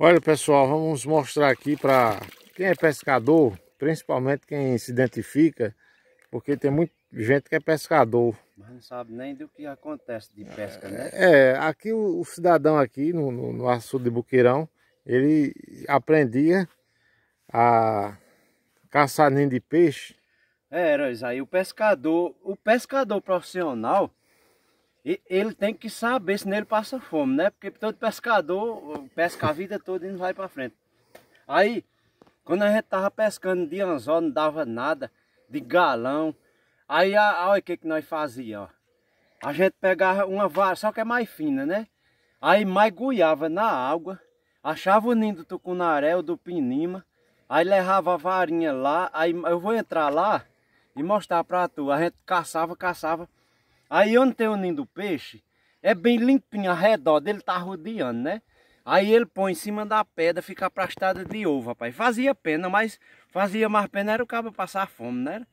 Olha pessoal, vamos mostrar aqui para quem é pescador, principalmente quem se identifica, porque tem muita gente que é pescador. Mas não sabe nem do que acontece de pesca, né? É, é, aqui o, o cidadão aqui no, no, no açude de Buqueirão, ele aprendia a caçar ninho de peixe. É, Heróis, aí o pescador, o pescador profissional, ele tem que saber, senão ele passa fome, né? Porque todo pescador pesca a vida toda e não vai para frente. Aí, quando a gente tava pescando de anzol, não dava nada, de galão. Aí, olha o que, que nós fazíamos, ó. A gente pegava uma vara, só que é mais fina, né? Aí mais goiava na água, achava o ninho do tucunaré ou do pinima, aí levava a varinha lá, aí eu vou entrar lá e mostrar pra tu. A gente caçava, caçava. Aí onde tem o ninho do peixe, é bem limpinho, ao redor dele tá rodeando, né? Aí ele põe em cima da pedra, fica aplastada de ovo, rapaz. Fazia pena, mas fazia mais pena era o cabo passar fome, né?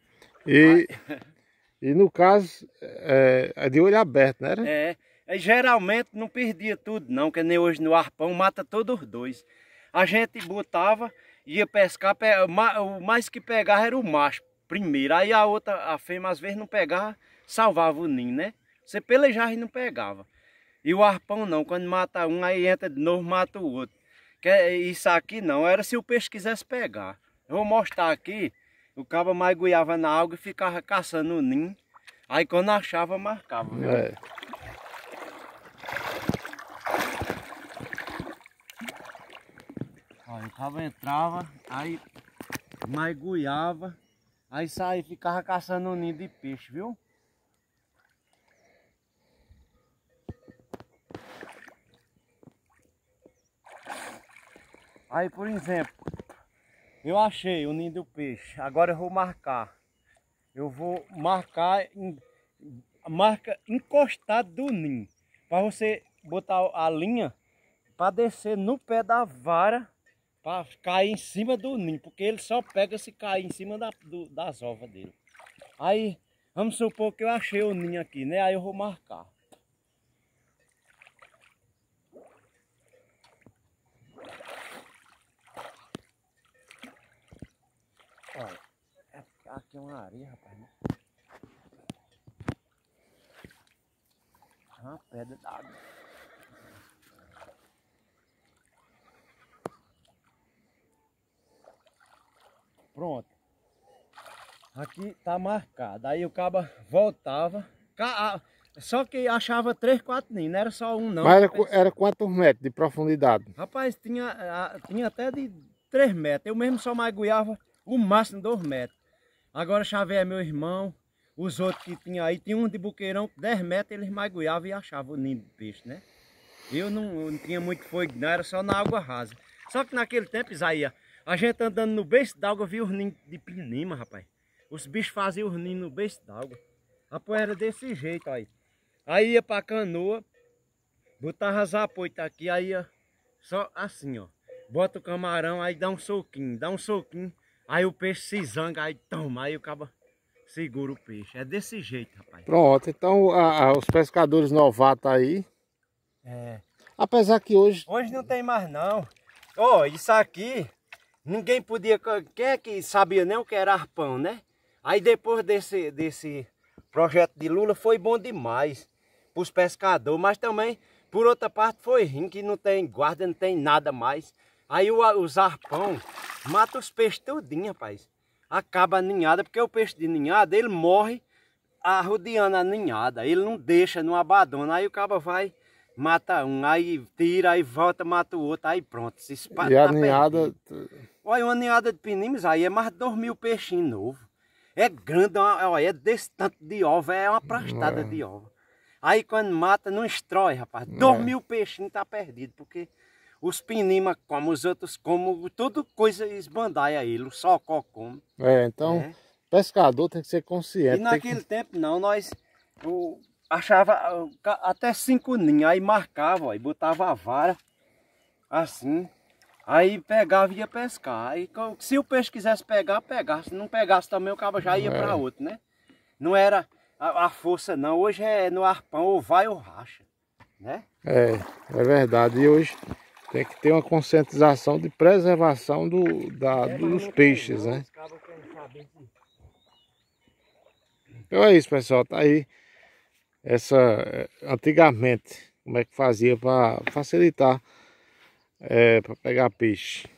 E, mas... e no caso, é, é, de olho aberto, né? É, é, geralmente não perdia tudo não, que nem hoje no arpão, mata todos os dois. A gente botava, ia pescar, o mais que pegava era o macho primeiro. Aí a outra, a fêmea, às vezes não pegava, salvava o ninho, né? Você pelejava e não pegava. E o arpão não, quando mata um, aí entra de novo, mata o outro. Que é, isso aqui não, era se o peixe quisesse pegar. Eu vou mostrar aqui, o cabo guiava na água e ficava caçando o ninho. Aí quando achava, marcava. É. Olha, o cabo entrava, aí guiava Aí saí ficava caçando um ninho de peixe, viu? Aí, por exemplo, eu achei o ninho do peixe. Agora eu vou marcar. Eu vou marcar em, marca encostado do ninho. Para você botar a linha para descer no pé da vara para cair em cima do ninho, porque ele só pega se cair em cima da, do, das ovas dele. Aí, vamos supor que eu achei o ninho aqui, né? Aí eu vou marcar. Olha, é aqui é uma areia, rapaz. Né? É uma pedra d'água. Pronto. Aqui tá marcado. Aí o caba voltava. Só que achava três, quatro ninhos, não era só um não. Mas era, era quantos metros de profundidade? Rapaz, tinha, tinha até de 3 metros. Eu mesmo só maguiava o máximo 2 metros. Agora chavei é meu irmão, os outros que tinha aí, tinha um de buqueirão, 10 metros, eles magoiavam e achavam o ninho do peixe, né? Eu não, eu não tinha muito fogo, não, era só na água rasa. Só que naquele tempo, Isaías, a gente andando no beijo d'água, viu os ninhos de pinima, rapaz. Os bichos faziam os ninhos no beijo d'água. A era desse jeito aí. Aí ia pra canoa, botava as apoitas aqui, aí ia só assim, ó. Bota o camarão, aí dá um soquinho, dá um soquinho. Aí o peixe se zanga, aí toma, aí o cabo segura o peixe. É desse jeito, rapaz. Pronto, então a, a, os pescadores novatos aí. É. Apesar que hoje. Hoje não tem mais não. Ó, oh, isso aqui Ninguém podia, quem é que sabia nem o que era arpão, né? Aí depois desse, desse projeto de Lula foi bom demais para os pescadores, mas também, por outra parte, foi ruim que não tem guarda, não tem nada mais. Aí o, os arpão matam os peixes tudinho, rapaz. Acaba a ninhada, porque o peixe de ninhada, ele morre arrodeando a ninhada. Ele não deixa, não abandona. Aí o cabo vai mata um, aí tira, aí volta, mata o outro, aí pronto. Se e a tá ninhada... Perdido. Olha, uma ninhada de pinimes aí é mais de dois mil peixinhos novos. É grande, olha, é desse tanto de ova, é uma prastada é. de ova. Aí quando mata, não estrói, rapaz. É. Dois mil peixinhos tá perdido, porque os pinima como os outros como tudo coisa esbandaia aí, o socó come. É, então é. pescador tem que ser consciente. E naquele que... tempo não, nós... O achava ah, até cinco ninhos, aí marcava, e botava a vara assim, aí pegava e ia pescar. Aí, se o peixe quisesse pegar, pegasse. Se não pegasse também, o cabo já ia é. para outro, né? Não era a, a, força, não. Hoje é no arpão, ou vai ou racha, né? É, é verdade. E hoje tem que ter uma conscientização de preservação do, da, é, dos peixes, né? Então é isso, pessoal. Tá aí essa eh, antigamente como é que fazia para facilitar é, eh, para pegar peixe